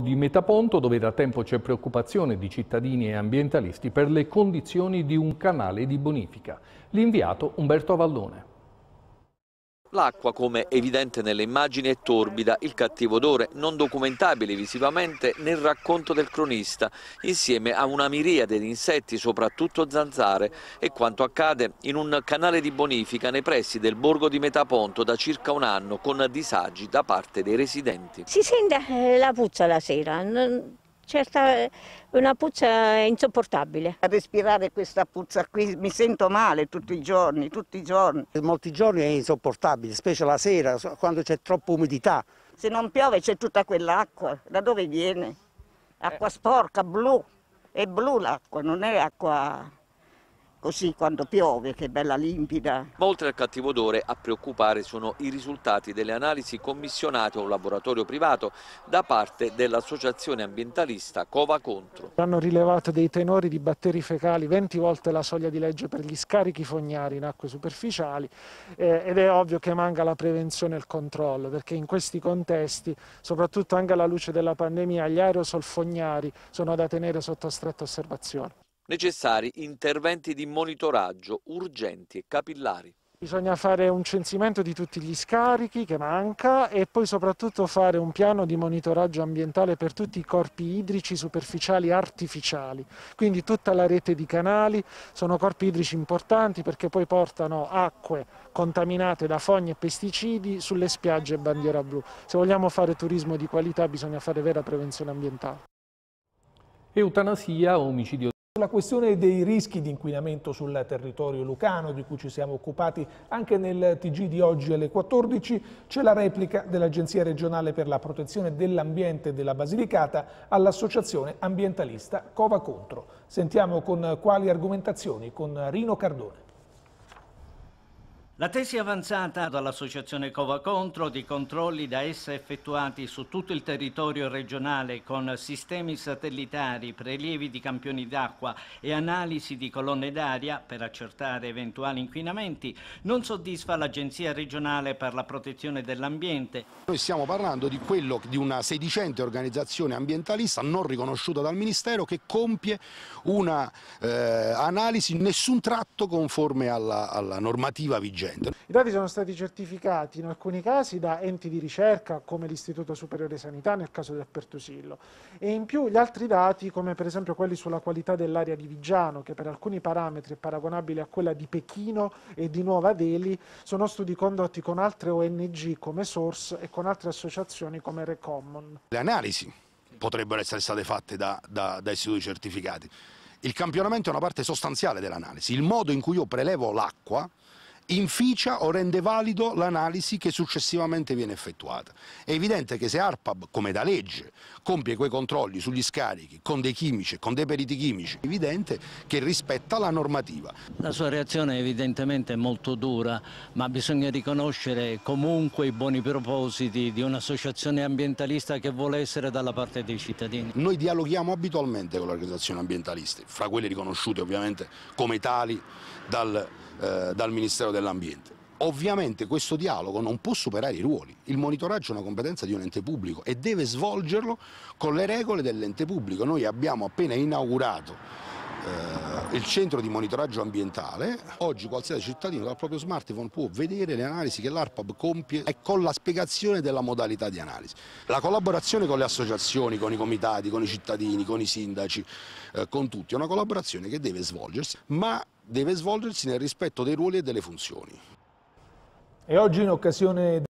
di Metaponto dove da tempo c'è preoccupazione di cittadini e ambientalisti per le condizioni di un canale di bonifica. L'inviato Umberto Avallone. L'acqua, come evidente nelle immagini, è torbida, il cattivo odore, non documentabile visivamente nel racconto del cronista, insieme a una miriade di insetti, soprattutto zanzare, e quanto accade in un canale di bonifica nei pressi del borgo di Metaponto da circa un anno, con disagi da parte dei residenti. Si sente eh, la puzza la sera, c'è eh, una puzza insopportabile. A respirare questa puzza qui mi sento male tutti i giorni, tutti i giorni. Molti giorni è insopportabile, specie la sera quando c'è troppa umidità. Se non piove c'è tutta quell'acqua, da dove viene? Acqua sporca, blu, è blu l'acqua, non è acqua così quando piove, che bella limpida. Ma oltre al cattivo odore, a preoccupare sono i risultati delle analisi commissionate a un laboratorio privato da parte dell'associazione ambientalista Cova Contro. Hanno rilevato dei tenori di batteri fecali 20 volte la soglia di legge per gli scarichi fognari in acque superficiali eh, ed è ovvio che manca la prevenzione e il controllo, perché in questi contesti, soprattutto anche alla luce della pandemia, gli aerosolfognari sono da tenere sotto stretta osservazione necessari interventi di monitoraggio urgenti e capillari. Bisogna fare un censimento di tutti gli scarichi che manca e poi soprattutto fare un piano di monitoraggio ambientale per tutti i corpi idrici superficiali artificiali, quindi tutta la rete di canali, sono corpi idrici importanti perché poi portano acque contaminate da fogne e pesticidi sulle spiagge bandiera blu. Se vogliamo fare turismo di qualità bisogna fare vera prevenzione ambientale. Eutanasia, omicidio sulla questione dei rischi di inquinamento sul territorio lucano, di cui ci siamo occupati anche nel TG di oggi alle 14, c'è la replica dell'Agenzia regionale per la protezione dell'ambiente della Basilicata all'associazione ambientalista Cova Contro. Sentiamo con quali argomentazioni con Rino Cardone. La tesi avanzata dall'associazione Cova Contro di controlli da essa effettuati su tutto il territorio regionale con sistemi satellitari, prelievi di campioni d'acqua e analisi di colonne d'aria per accertare eventuali inquinamenti non soddisfa l'Agenzia regionale per la protezione dell'ambiente. Noi stiamo parlando di, quello, di una sedicente organizzazione ambientalista non riconosciuta dal Ministero che compie un'analisi eh, in nessun tratto conforme alla, alla normativa vigente. I dati sono stati certificati in alcuni casi da enti di ricerca come l'Istituto Superiore Sanità nel caso del Pertusillo e in più gli altri dati come per esempio quelli sulla qualità dell'aria di Vigiano che per alcuni parametri è paragonabile a quella di Pechino e di Nuova Delhi sono studi condotti con altre ONG come Source e con altre associazioni come Recommon. Le analisi potrebbero essere state fatte da, da, da istituti certificati. Il campionamento è una parte sostanziale dell'analisi, il modo in cui io prelevo l'acqua inficia o rende valido l'analisi che successivamente viene effettuata. È evidente che se ARPAB, come da legge, compie quei controlli sugli scarichi con dei chimici, con dei periti chimici, è evidente che rispetta la normativa. La sua reazione è evidentemente molto dura, ma bisogna riconoscere comunque i buoni propositi di un'associazione ambientalista che vuole essere dalla parte dei cittadini. Noi dialoghiamo abitualmente con le organizzazioni ambientaliste, fra quelle riconosciute ovviamente come tali dal, eh, dal Ministero della dell'ambiente. Ovviamente questo dialogo non può superare i ruoli, il monitoraggio è una competenza di un ente pubblico e deve svolgerlo con le regole dell'ente pubblico. Noi abbiamo appena inaugurato eh, il centro di monitoraggio ambientale, oggi qualsiasi cittadino dal proprio smartphone può vedere le analisi che l'ARPAB compie e con la spiegazione della modalità di analisi. La collaborazione con le associazioni, con i comitati, con i cittadini, con i sindaci, eh, con tutti, è una collaborazione che deve svolgersi, ma deve svolgersi nel rispetto dei ruoli e delle funzioni. E oggi in occasione